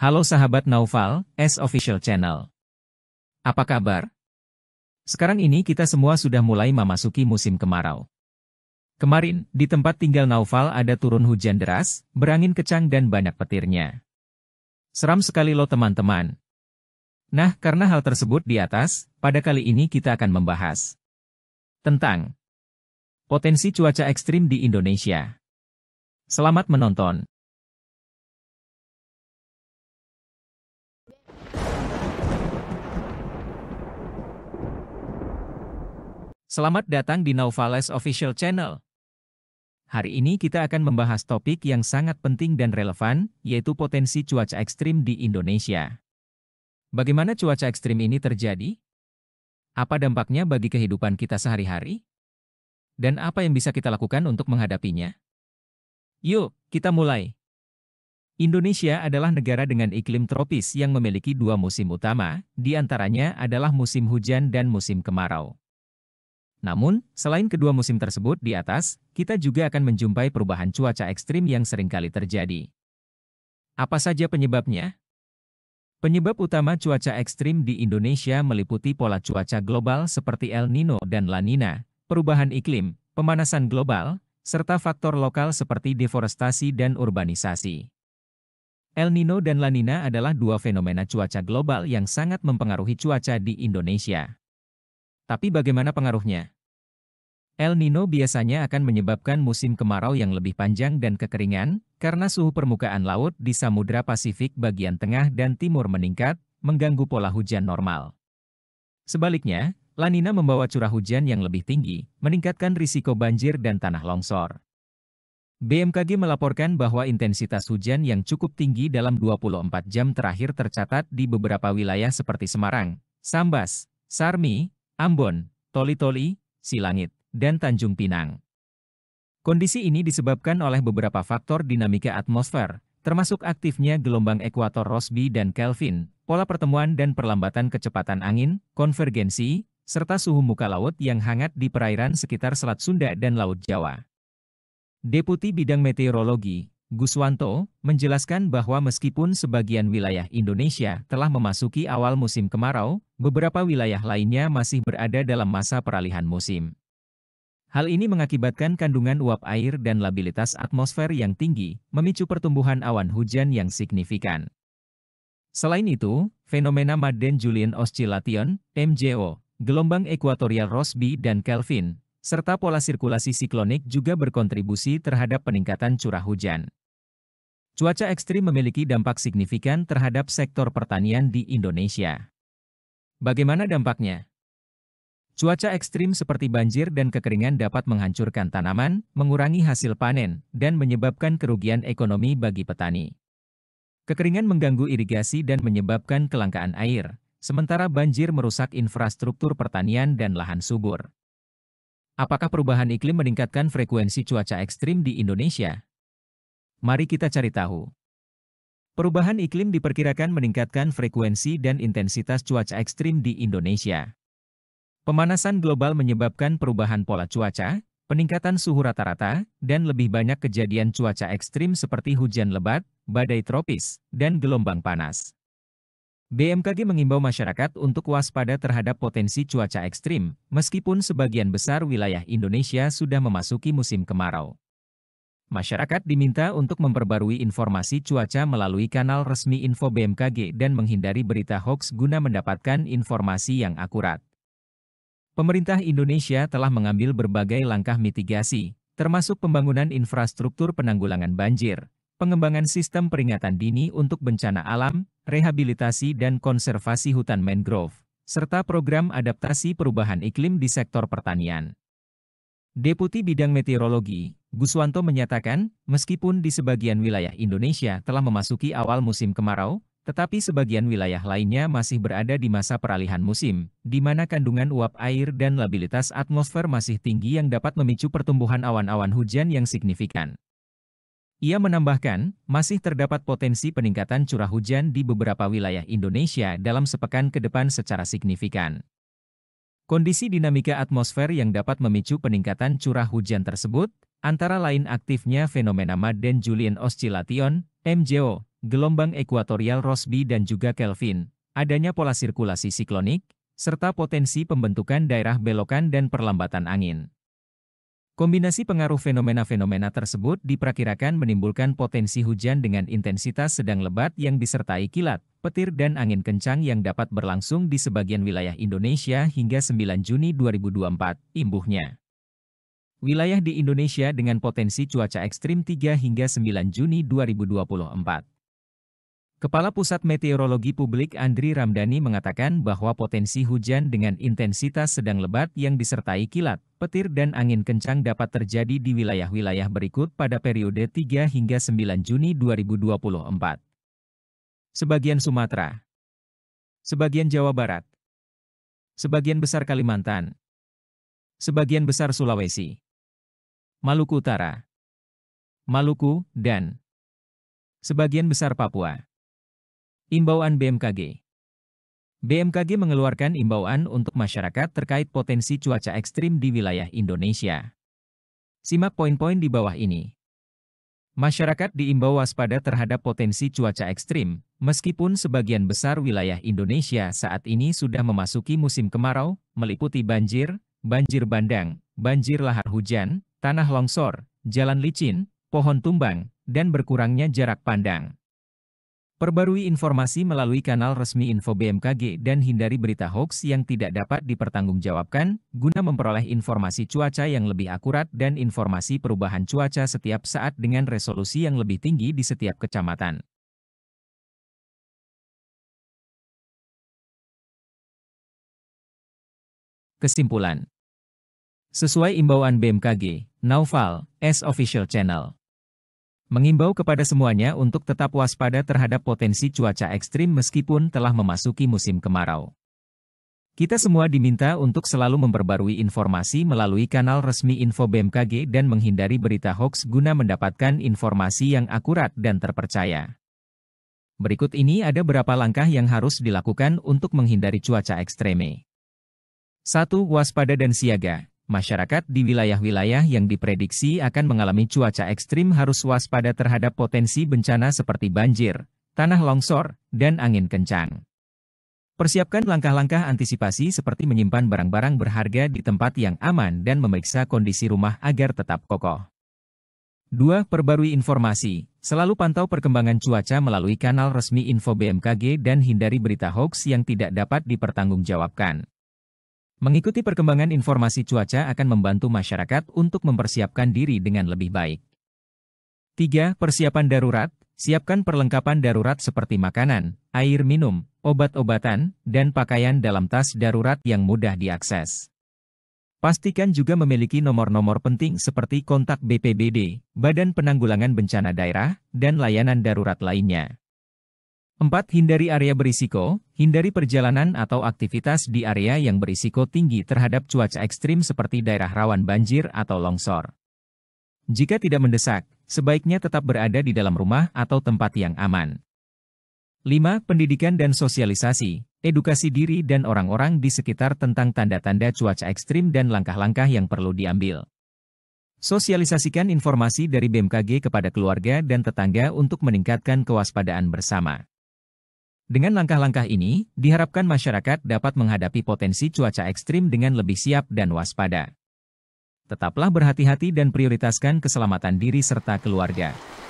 Halo sahabat Naufal, S Official Channel. Apa kabar? Sekarang ini kita semua sudah mulai memasuki musim kemarau. Kemarin, di tempat tinggal Naufal ada turun hujan deras, berangin kecang dan banyak petirnya. Seram sekali loh teman-teman. Nah, karena hal tersebut di atas, pada kali ini kita akan membahas tentang potensi cuaca ekstrim di Indonesia. Selamat menonton! Selamat datang di Novales Official Channel. Hari ini kita akan membahas topik yang sangat penting dan relevan, yaitu potensi cuaca ekstrim di Indonesia. Bagaimana cuaca ekstrim ini terjadi? Apa dampaknya bagi kehidupan kita sehari-hari? Dan apa yang bisa kita lakukan untuk menghadapinya? Yuk, kita mulai. Indonesia adalah negara dengan iklim tropis yang memiliki dua musim utama, di antaranya adalah musim hujan dan musim kemarau. Namun, selain kedua musim tersebut di atas, kita juga akan menjumpai perubahan cuaca ekstrim yang seringkali terjadi. Apa saja penyebabnya? Penyebab utama cuaca ekstrim di Indonesia meliputi pola cuaca global seperti El Nino dan La Nina, perubahan iklim, pemanasan global, serta faktor lokal seperti deforestasi dan urbanisasi. El Nino dan La Nina adalah dua fenomena cuaca global yang sangat mempengaruhi cuaca di Indonesia. Tapi bagaimana pengaruhnya? El Nino biasanya akan menyebabkan musim kemarau yang lebih panjang dan kekeringan, karena suhu permukaan laut di Samudra Pasifik bagian tengah dan timur meningkat, mengganggu pola hujan normal. Sebaliknya, La Lanina membawa curah hujan yang lebih tinggi, meningkatkan risiko banjir dan tanah longsor. BMKG melaporkan bahwa intensitas hujan yang cukup tinggi dalam 24 jam terakhir tercatat di beberapa wilayah seperti Semarang, Sambas, Sarmi, Ambon, Toli-Toli, Silangit, dan Tanjung Pinang. Kondisi ini disebabkan oleh beberapa faktor dinamika atmosfer, termasuk aktifnya gelombang ekuator Rossby dan Kelvin, pola pertemuan dan perlambatan kecepatan angin, konvergensi, serta suhu muka laut yang hangat di perairan sekitar Selat Sunda dan Laut Jawa. Deputi Bidang Meteorologi, Guswanto menjelaskan bahwa meskipun sebagian wilayah Indonesia telah memasuki awal musim kemarau, beberapa wilayah lainnya masih berada dalam masa peralihan musim. Hal ini mengakibatkan kandungan uap air dan labilitas atmosfer yang tinggi, memicu pertumbuhan awan hujan yang signifikan. Selain itu, fenomena Madden Julian Oscillation, MJO, gelombang ekuatorial Rossby dan Kelvin, serta pola sirkulasi siklonik juga berkontribusi terhadap peningkatan curah hujan. Cuaca ekstrim memiliki dampak signifikan terhadap sektor pertanian di Indonesia. Bagaimana dampaknya? Cuaca ekstrim seperti banjir dan kekeringan dapat menghancurkan tanaman, mengurangi hasil panen, dan menyebabkan kerugian ekonomi bagi petani. Kekeringan mengganggu irigasi dan menyebabkan kelangkaan air, sementara banjir merusak infrastruktur pertanian dan lahan subur. Apakah perubahan iklim meningkatkan frekuensi cuaca ekstrim di Indonesia? Mari kita cari tahu. Perubahan iklim diperkirakan meningkatkan frekuensi dan intensitas cuaca ekstrim di Indonesia. Pemanasan global menyebabkan perubahan pola cuaca, peningkatan suhu rata-rata, dan lebih banyak kejadian cuaca ekstrim seperti hujan lebat, badai tropis, dan gelombang panas. BMKG mengimbau masyarakat untuk waspada terhadap potensi cuaca ekstrim, meskipun sebagian besar wilayah Indonesia sudah memasuki musim kemarau. Masyarakat diminta untuk memperbarui informasi cuaca melalui kanal resmi info BMKG dan menghindari berita hoax guna mendapatkan informasi yang akurat. Pemerintah Indonesia telah mengambil berbagai langkah mitigasi, termasuk pembangunan infrastruktur penanggulangan banjir, pengembangan sistem peringatan dini untuk bencana alam, rehabilitasi dan konservasi hutan mangrove, serta program adaptasi perubahan iklim di sektor pertanian. Deputi Bidang Meteorologi, Guswanto menyatakan, meskipun di sebagian wilayah Indonesia telah memasuki awal musim kemarau, tetapi sebagian wilayah lainnya masih berada di masa peralihan musim, di mana kandungan uap air dan labilitas atmosfer masih tinggi yang dapat memicu pertumbuhan awan-awan hujan yang signifikan. Ia menambahkan, masih terdapat potensi peningkatan curah hujan di beberapa wilayah Indonesia dalam sepekan ke depan secara signifikan. Kondisi dinamika atmosfer yang dapat memicu peningkatan curah hujan tersebut, antara lain aktifnya fenomena Madden Julian Oscillation, MJO, gelombang ekuatorial Rossby dan juga Kelvin, adanya pola sirkulasi siklonik, serta potensi pembentukan daerah belokan dan perlambatan angin. Kombinasi pengaruh fenomena-fenomena tersebut diperkirakan menimbulkan potensi hujan dengan intensitas sedang lebat yang disertai kilat, petir dan angin kencang yang dapat berlangsung di sebagian wilayah Indonesia hingga 9 Juni 2024, imbuhnya. Wilayah di Indonesia dengan potensi cuaca ekstrim 3 hingga 9 Juni 2024. Kepala Pusat Meteorologi Publik Andri Ramdhani mengatakan bahwa potensi hujan dengan intensitas sedang lebat yang disertai kilat, petir dan angin kencang dapat terjadi di wilayah-wilayah berikut pada periode 3 hingga 9 Juni 2024. Sebagian Sumatera, sebagian Jawa Barat, sebagian besar Kalimantan, sebagian besar Sulawesi, Maluku Utara, Maluku, dan sebagian besar Papua. Imbauan BMKG BMKG mengeluarkan imbauan untuk masyarakat terkait potensi cuaca ekstrim di wilayah Indonesia. Simak poin-poin di bawah ini. Masyarakat diimbau waspada terhadap potensi cuaca ekstrim, meskipun sebagian besar wilayah Indonesia saat ini sudah memasuki musim kemarau, meliputi banjir, banjir bandang, banjir lahar hujan, tanah longsor, jalan licin, pohon tumbang, dan berkurangnya jarak pandang. Perbarui informasi melalui kanal resmi info BMKG dan hindari berita hoax yang tidak dapat dipertanggungjawabkan, guna memperoleh informasi cuaca yang lebih akurat dan informasi perubahan cuaca setiap saat dengan resolusi yang lebih tinggi di setiap kecamatan. Kesimpulan Sesuai imbauan BMKG, Naufal, S Official Channel mengimbau kepada semuanya untuk tetap waspada terhadap potensi cuaca ekstrim meskipun telah memasuki musim kemarau. Kita semua diminta untuk selalu memperbarui informasi melalui kanal resmi info BMKG dan menghindari berita hoax guna mendapatkan informasi yang akurat dan terpercaya. Berikut ini ada beberapa langkah yang harus dilakukan untuk menghindari cuaca ekstreme. 1. Waspada dan siaga masyarakat di wilayah-wilayah yang diprediksi akan mengalami cuaca ekstrim harus waspada terhadap potensi bencana seperti banjir, tanah longsor, dan angin kencang. Persiapkan langkah-langkah antisipasi seperti menyimpan barang-barang berharga di tempat yang aman dan memeriksa kondisi rumah agar tetap kokoh. 2. Perbarui informasi. Selalu pantau perkembangan cuaca melalui kanal resmi info BMKG dan hindari berita hoax yang tidak dapat dipertanggungjawabkan. Mengikuti perkembangan informasi cuaca akan membantu masyarakat untuk mempersiapkan diri dengan lebih baik. 3. Persiapan darurat, siapkan perlengkapan darurat seperti makanan, air minum, obat-obatan, dan pakaian dalam tas darurat yang mudah diakses. Pastikan juga memiliki nomor-nomor penting seperti kontak BPBD, Badan Penanggulangan Bencana Daerah, dan layanan darurat lainnya. 4. Hindari area berisiko, hindari perjalanan atau aktivitas di area yang berisiko tinggi terhadap cuaca ekstrim seperti daerah rawan banjir atau longsor. Jika tidak mendesak, sebaiknya tetap berada di dalam rumah atau tempat yang aman. 5. Pendidikan dan sosialisasi, edukasi diri dan orang-orang di sekitar tentang tanda-tanda cuaca ekstrim dan langkah-langkah yang perlu diambil. Sosialisasikan informasi dari BMKG kepada keluarga dan tetangga untuk meningkatkan kewaspadaan bersama. Dengan langkah-langkah ini, diharapkan masyarakat dapat menghadapi potensi cuaca ekstrim dengan lebih siap dan waspada. Tetaplah berhati-hati dan prioritaskan keselamatan diri serta keluarga.